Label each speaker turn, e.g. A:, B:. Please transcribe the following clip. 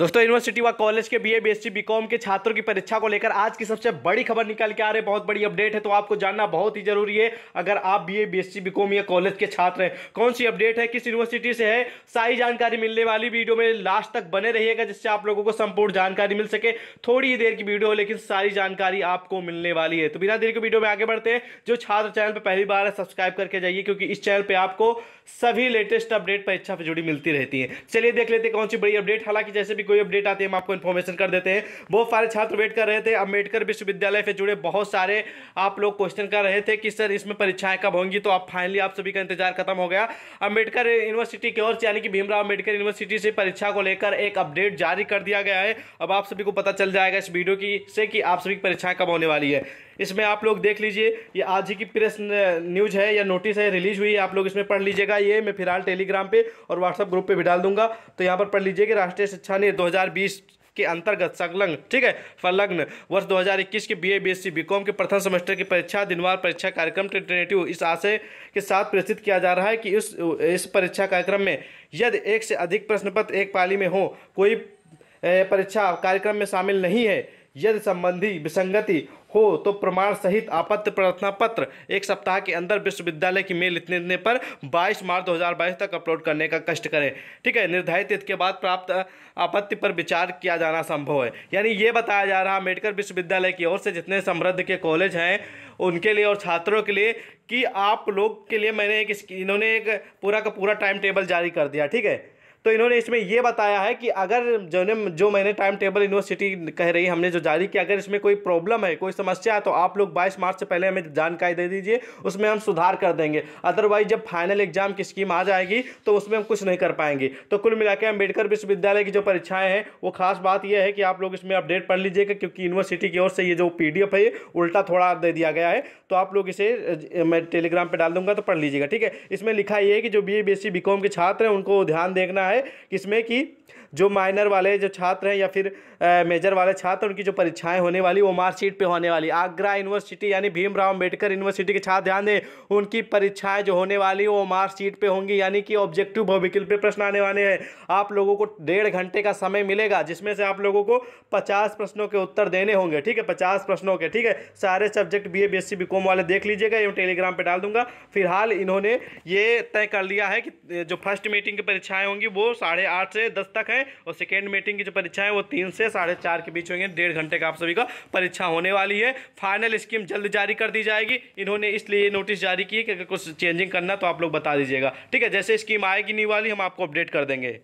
A: दोस्तों यूनिवर्सिटी व कॉलेज के बीए बीएससी बीकॉम के छात्रों की परीक्षा को लेकर आज की सबसे बड़ी खबर निकल के आ रही है बहुत बड़ी अपडेट है तो आपको जानना बहुत ही जरूरी है अगर आप बीए बीएससी बीकॉम या कॉलेज के छात्र हैं कौन सी अपडेट है किस यूनिवर्सिटी से है सारी जानकारी मिलने वाली वीडियो में लास्ट तक बने रहिएगा जिससे आप लोगों को संपूर्ण जानकारी मिल सके थोड़ी ही देर की वीडियो लेकिन सारी जानकारी आपको मिलने वाली है तो बिना देर के वीडियो में आगे बढ़ते हैं जो छात्र चैनल पर पहली बार है सब्सक्राइब करके जाइए क्योंकि इस चैनल पर आपको सभी लेटेस्ट अपडेट परीक्षा से जुड़ी मिलती रहती है चलिए देख लेते कौन सी बड़ी अपडेट हालांकि जैसे भी कोई अपडेट आती है हम आपको इन्फॉर्मेशन कर देते हैं बहुत सारे छात्र वेट कर रहे थे अम्बेडकर विश्वविद्यालय से जुड़े बहुत सारे आप लोग क्वेश्चन कर रहे थे कि सर इसमें परीक्षाएं कब होंगी तो आप फाइनली आप सभी का इंतजार खत्म हो गया अम्बेडकर यूनिवर्सिटी की ओर से यानी कि भीमराव अम्बेडकर यूनिवर्सिटी से परीक्षा को लेकर एक अपडेट जारी कर दिया गया है अब आप सभी को पता चल जाएगा इस वीडियो की से कि आप सभी की परीक्षाएं कब होने वाली है इसमें आप लोग देख लीजिए ये आज ही की प्रेस न्यूज है या नोटिस है रिलीज हुई है आप लोग इसमें पढ़ लीजिएगा ये मैं फिलहाल टेलीग्राम पे और व्हाट्सअप ग्रुप पे भी डाल दूंगा तो यहाँ पर पढ़ लीजिए कि राष्ट्रीय शिक्षा नीति 2020 के अंतर्गत संलग्न ठीक है संलग्न वर्ष 2021 के बीए बीएससी बीकॉम के प्रथम सेमेस्टर की परीक्षा दिनवार परीक्षा कार्यक्रम टेंटेटिव इस आशय के साथ प्रस्तुत किया जा रहा है कि इस इस परीक्षा कार्यक्रम में यदि एक से अधिक प्रश्न पत्र एक पाली में हो कोई परीक्षा कार्यक्रम में शामिल नहीं है यदि संबंधी विसंगति हो तो प्रमाण सहित आपत्ति प्रार्थना पत्र एक सप्ताह के अंदर विश्वविद्यालय की मेल इतने इतने पर 22 मार्च 2022 तक अपलोड करने का कष्ट करें ठीक है निर्धारित तिथि के बाद प्राप्त आपत्ति पर विचार किया जाना संभव है यानी ये बताया जा रहा मेडिकल विश्वविद्यालय की ओर से जितने समृद्ध के कॉलेज हैं उनके लिए और छात्रों के लिए कि आप लोग के लिए मैंने एक इन्होंने एक पूरा का पूरा टाइम टेबल जारी कर दिया ठीक है तो इन्होंने इसमें यह बताया है कि अगर जो जो मैंने टाइम टेबल यूनिवर्सिटी कह रही हमने जो जारी किया अगर इसमें कोई प्रॉब्लम है कोई समस्या है तो आप लोग बाईस मार्च से पहले हमें जानकारी दे दीजिए उसमें हम सुधार कर देंगे अदरवाइज जब फाइनल एग्जाम की स्कीम आ जाएगी तो उसमें हम कुछ नहीं कर पाएंगे तो कुल मिला के अम्बेडकर विश्वविद्यालय की जो परीक्षाएं हैं वो खास बात यह है कि आप लोग इसमें अपडेट पढ़ लीजिएगा क्योंकि यूनिवर्सिटी की ओर से ये जो पी है उल्टा थोड़ा दे दिया गया है तो आप लोग इसे मैं टेलीग्राम पर डाल दूंगा तो पढ़ लीजिएगा ठीक है इसमें लिखा ये है कि जो बी ए बी के छात्र हैं उनको ध्यान देखना है है किसमें कि जो माइनर वाले जो छात्र हैं या फिर मेजर वाले छात्र उनकी जो परीक्षाएं होने वाली वो मार्कशीट पे होने वाली आगरा यूनिवर्सिटी यानी भीमराव अंबेडकर यूनिवर्सिटी के छात्र ध्यान दें उनकी परीक्षाएं जो होने वाली वो मार्कशीट पे होंगी यानी कि ऑब्जेक्टिव भविकल पे प्रश्न आने वाले हैं आप लोगों को डेढ़ घंटे का समय मिलेगा जिसमें से आप लोगों को पचास प्रश्नों के उत्तर देने होंगे ठीक है पचास प्रश्नों के ठीक है सारे subject B A B S वाले देख लीजिएगा एवं टेलीग्राम पर डाल दूंगा फिलहाल इन्होंने ये तय कर लिया है कि जो फर्स्ट मीटिंग की परीक्षाएँ होंगी वो साढ़े से दस तक तक है और सेकेंड मीटिंग की जो परीक्षा है वो तीन से साढ़े चार के बीच होंगे डेढ़ घंटे का आप सभी का परीक्षा होने वाली है फाइनल स्कीम जल्द जारी कर दी जाएगी इन्होंने इसलिए नोटिस जारी की कि अगर कुछ चेंजिंग करना तो आप लोग बता दीजिएगा ठीक है जैसे स्कीम आएगी नहीं वाली हम आपको अपडेट कर देंगे